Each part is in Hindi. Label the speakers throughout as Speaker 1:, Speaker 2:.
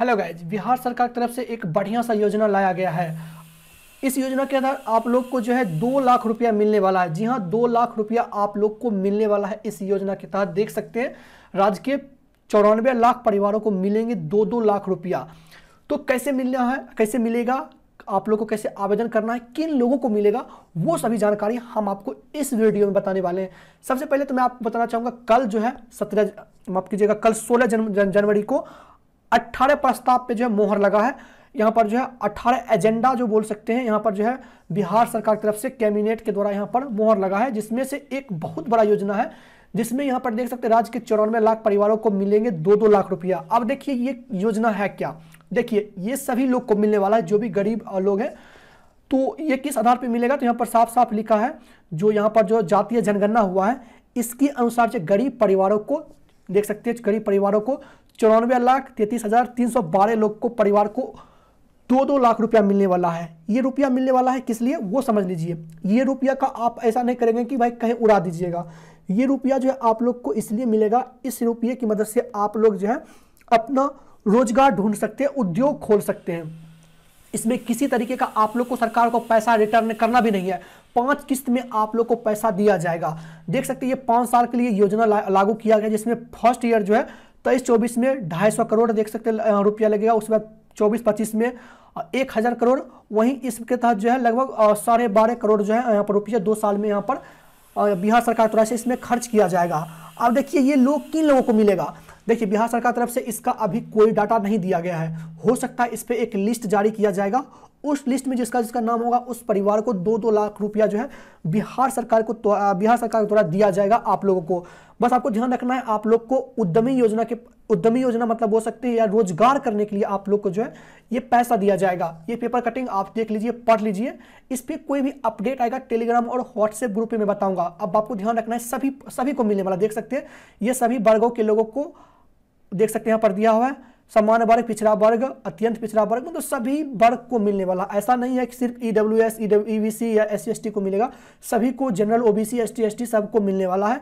Speaker 1: हेलो गाइज बिहार सरकार की तरफ से एक बढ़िया सा योजना लाया गया है इस योजना के आधार आप लोग को जो है दो लाख रुपया मिलने वाला है जी हाँ दो लाख रुपया आप लोग को मिलने वाला है इस योजना के तहत देख सकते हैं राज्य के चौरानवे लाख परिवारों को मिलेंगे दो दो लाख रुपया तो कैसे मिलना है कैसे मिलेगा आप लोग को कैसे आवेदन करना है किन लोगों को मिलेगा वो सभी जानकारी हम आपको इस वीडियो में बताने वाले हैं सबसे पहले तो मैं आपको बताना चाहूँगा कल जो है सत्रह माफ कीजिएगा कल सोलह जनवरी को अट्ठारह प्रस्ताव पे जो है मोहर लगा है यहाँ पर जो है अट्ठारह एजेंडा जो बोल सकते हैं यहाँ पर जो है बिहार सरकार की तरफ से कैबिनेट के द्वारा यहाँ पर मोहर लगा है जिसमें से एक बहुत बड़ा योजना है जिसमें यहाँ पर देख सकते हैं राज्य के चौरानवे लाख परिवारों को मिलेंगे दो दो लाख रुपया अब देखिए ये योजना है क्या देखिए ये सभी लोग को मिलने वाला है जो भी गरीब लोग हैं तो ये किस आधार पर मिलेगा तो यहाँ पर साफ साफ लिखा है जो यहाँ पर जो जातीय जनगणना हुआ है इसके अनुसार जो गरीब परिवारों को देख सकते हैं गरीब परिवारों को चौरानवे लाख तैंतीस हज़ार तीन सौ बारह लोग को परिवार को दो दो लाख रुपया मिलने वाला है ये रुपया मिलने वाला है किस लिए वो समझ लीजिए ये रुपया का आप ऐसा नहीं करेंगे कि भाई कहीं उड़ा दीजिएगा ये रुपया जो है आप लोग को इसलिए मिलेगा इस रुपये की मदद से आप लोग जो है अपना रोजगार ढूंढ सकते हैं उद्योग खोल सकते हैं इसमें किसी तरीके का आप लोग को सरकार को पैसा रिटर्न करना भी नहीं है पांच किस्त में आप लोग को पैसा दिया जाएगा देख सकते हैं ये पाँच साल के लिए योजना लागू किया गया जिसमें फर्स्ट ईयर जो है तेईस चौबीस में ढाई सौ करोड़ देख सकते रुपया लगेगा उसके बाद चौबीस पच्चीस में एक हज़ार करोड़ वहीं इसके तहत जो है लगभग साढ़े बारह करोड़ जो है यहाँ पर रुपया दो साल में यहाँ पर बिहार सरकार तरफ से इसमें खर्च किया जाएगा अब देखिए ये लोग किन लोगों को मिलेगा देखिए बिहार सरकार तरफ से इसका अभी कोई डाटा नहीं दिया गया है हो सकता है इस पर एक लिस्ट जारी किया जाएगा उस लिस्ट में जिसका जिसका नाम होगा उस परिवार को दो दो लाख रुपया जो है बिहार सरकार को तो, बिहार सरकार द्वारा दिया जाएगा आप लोगों को बस आपको ध्यान रखना है आप लोग को उद्यमी योजना के उद्यमी योजना मतलब हो सकती है या रोजगार करने के लिए आप लोग को जो है ये पैसा दिया जाएगा ये पेपर कटिंग आप देख लीजिए पढ़ लीजिए इस पर कोई भी अपडेट आएगा टेलीग्राम और व्हाट्सएप ग्रुप में बताऊंगा अब आपको ध्यान रखना है सभी सभी को मिलने वाला देख सकते हैं ये सभी वर्गों के लोगों को देख सकते हैं यहाँ पर दिया हुआ है सामान्य वर्ग पिछड़ा वर्ग अत्यंत पिछड़ा वर्ग मतलब तो सभी वर्ग को मिलने वाला ऐसा नहीं है कि सिर्फ ई डब्ल्यू एस ई या एस सी को मिलेगा सभी को general O B C S T S T सबको मिलने वाला है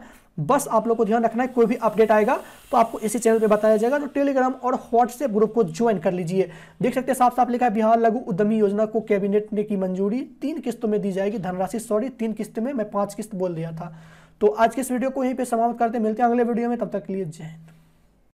Speaker 1: बस आप लोग को ध्यान रखना है कोई भी अपडेट आएगा तो आपको इसी चैनल पे बताया जाएगा तो टेलीग्राम और व्हाट्सएप ग्रुप को ज्वाइन कर लीजिए देख सकते हैं साफ साफ लिखा है बिहार लघु उद्यमी योजना को कैबिनेट ने की मंजूरी तीन किस्तों में दी जाएगी धनराशि सॉरी तीन किस्त में मैं पाँच किस्त बोल दिया था तो आज के इस वीडियो को यहीं पर समाप्त करते मिलते हैं अगले वीडियो में तब तक के लिए जय हिंद